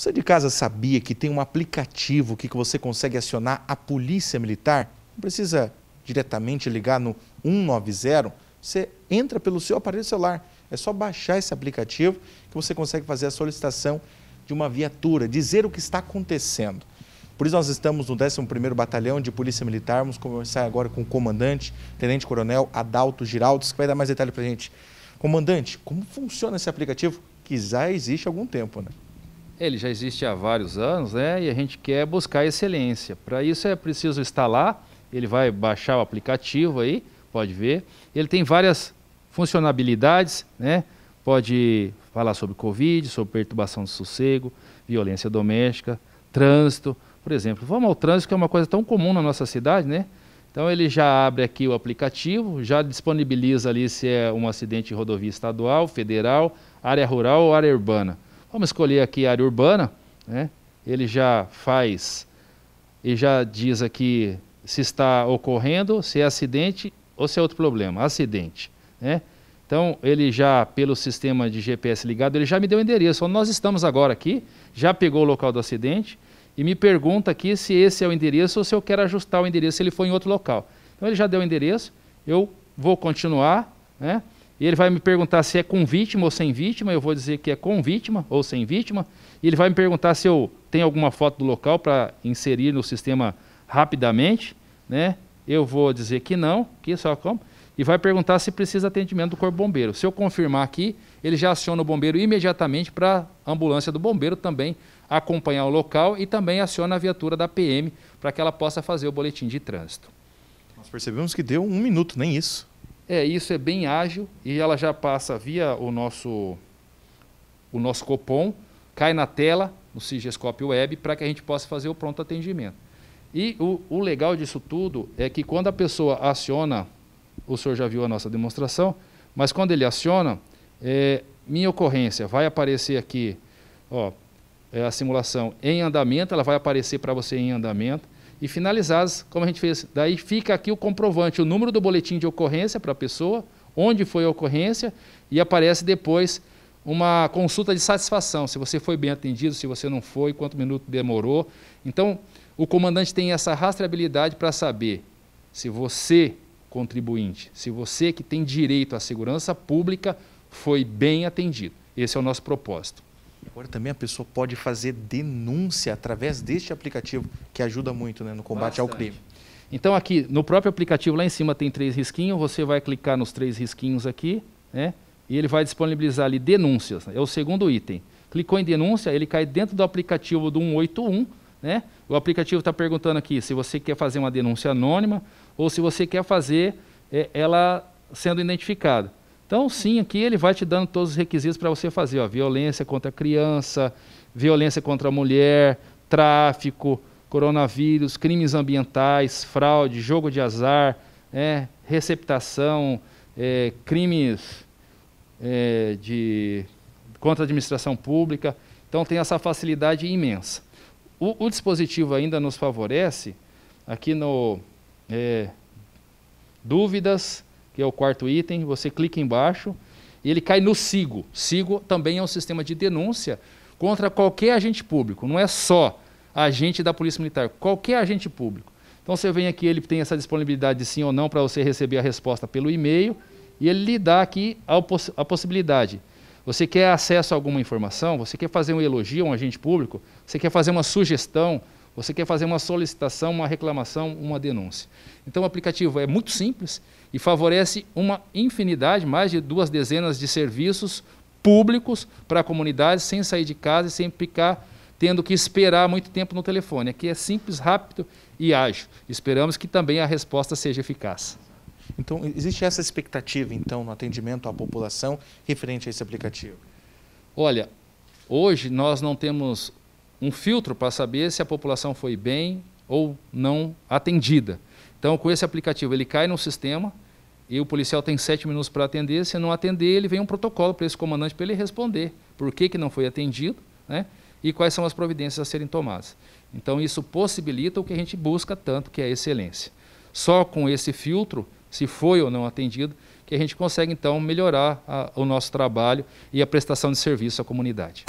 Você de casa sabia que tem um aplicativo que você consegue acionar a polícia militar? Não precisa diretamente ligar no 190, você entra pelo seu aparelho celular. É só baixar esse aplicativo que você consegue fazer a solicitação de uma viatura, dizer o que está acontecendo. Por isso nós estamos no 11º Batalhão de Polícia Militar, vamos conversar agora com o comandante, Tenente Coronel Adalto Giraldos, que vai dar mais detalhe para a gente. Comandante, como funciona esse aplicativo que já existe há algum tempo, né? Ele já existe há vários anos, né? E a gente quer buscar excelência. Para isso é preciso instalar, ele vai baixar o aplicativo aí, pode ver. Ele tem várias funcionalidades, né? Pode falar sobre Covid, sobre perturbação do sossego, violência doméstica, trânsito, por exemplo. Vamos ao trânsito, que é uma coisa tão comum na nossa cidade, né? Então ele já abre aqui o aplicativo, já disponibiliza ali se é um acidente em rodovia estadual, federal, área rural ou área urbana. Vamos escolher aqui área urbana, né? ele já faz e já diz aqui se está ocorrendo, se é acidente ou se é outro problema, acidente. Né? Então, ele já, pelo sistema de GPS ligado, ele já me deu o endereço. Onde nós estamos agora aqui, já pegou o local do acidente e me pergunta aqui se esse é o endereço ou se eu quero ajustar o endereço se ele foi em outro local. Então, ele já deu o endereço, eu vou continuar, né? E ele vai me perguntar se é com vítima ou sem vítima, eu vou dizer que é com vítima ou sem vítima. E ele vai me perguntar se eu tenho alguma foto do local para inserir no sistema rapidamente, né? Eu vou dizer que não, que só como. E vai perguntar se precisa atendimento do corpo bombeiro. Se eu confirmar aqui, ele já aciona o bombeiro imediatamente para a ambulância do bombeiro também acompanhar o local e também aciona a viatura da PM para que ela possa fazer o boletim de trânsito. Nós percebemos que deu um minuto, nem isso. É, isso é bem ágil e ela já passa via o nosso, o nosso Copom, cai na tela, no Sigescope Web, para que a gente possa fazer o pronto atendimento. E o, o legal disso tudo é que quando a pessoa aciona, o senhor já viu a nossa demonstração, mas quando ele aciona, é, minha ocorrência vai aparecer aqui, ó, é a simulação em andamento, ela vai aparecer para você em andamento e finalizadas, como a gente fez. Daí fica aqui o comprovante, o número do boletim de ocorrência para a pessoa, onde foi a ocorrência, e aparece depois uma consulta de satisfação, se você foi bem atendido, se você não foi, quanto minuto demorou. Então, o comandante tem essa rastreabilidade para saber se você, contribuinte, se você que tem direito à segurança pública, foi bem atendido. Esse é o nosso propósito. Agora também a pessoa pode fazer denúncia através deste aplicativo, que ajuda muito né, no combate Bastante. ao crime. Então aqui, no próprio aplicativo, lá em cima tem três risquinhos, você vai clicar nos três risquinhos aqui, né? E ele vai disponibilizar ali denúncias, né, é o segundo item. Clicou em denúncia, ele cai dentro do aplicativo do 181, né? O aplicativo está perguntando aqui se você quer fazer uma denúncia anônima ou se você quer fazer é, ela sendo identificada. Então, sim, aqui ele vai te dando todos os requisitos para você fazer: ó, violência contra criança, violência contra a mulher, tráfico, coronavírus, crimes ambientais, fraude, jogo de azar, é, receptação, é, crimes é, de, contra a administração pública. Então, tem essa facilidade imensa. O, o dispositivo ainda nos favorece aqui no é, dúvidas que é o quarto item, você clica embaixo e ele cai no SIGO. SIGO também é um sistema de denúncia contra qualquer agente público, não é só agente da Polícia Militar, qualquer agente público. Então você vem aqui, ele tem essa disponibilidade de sim ou não para você receber a resposta pelo e-mail e ele lhe dá aqui a, poss a possibilidade. Você quer acesso a alguma informação? Você quer fazer um elogio a um agente público? Você quer fazer uma sugestão? Você quer fazer uma solicitação, uma reclamação, uma denúncia. Então o aplicativo é muito simples e favorece uma infinidade, mais de duas dezenas de serviços públicos para a comunidade sem sair de casa e sem ficar tendo que esperar muito tempo no telefone. Aqui é simples, rápido e ágil. Esperamos que também a resposta seja eficaz. Então, existe essa expectativa, então, no atendimento à população referente a esse aplicativo? Olha, hoje nós não temos um filtro para saber se a população foi bem ou não atendida. Então, com esse aplicativo, ele cai no sistema e o policial tem sete minutos para atender. Se não atender, ele vem um protocolo para esse comandante para ele responder por que, que não foi atendido né? e quais são as providências a serem tomadas. Então, isso possibilita o que a gente busca tanto, que é a excelência. Só com esse filtro, se foi ou não atendido, que a gente consegue, então, melhorar a, o nosso trabalho e a prestação de serviço à comunidade.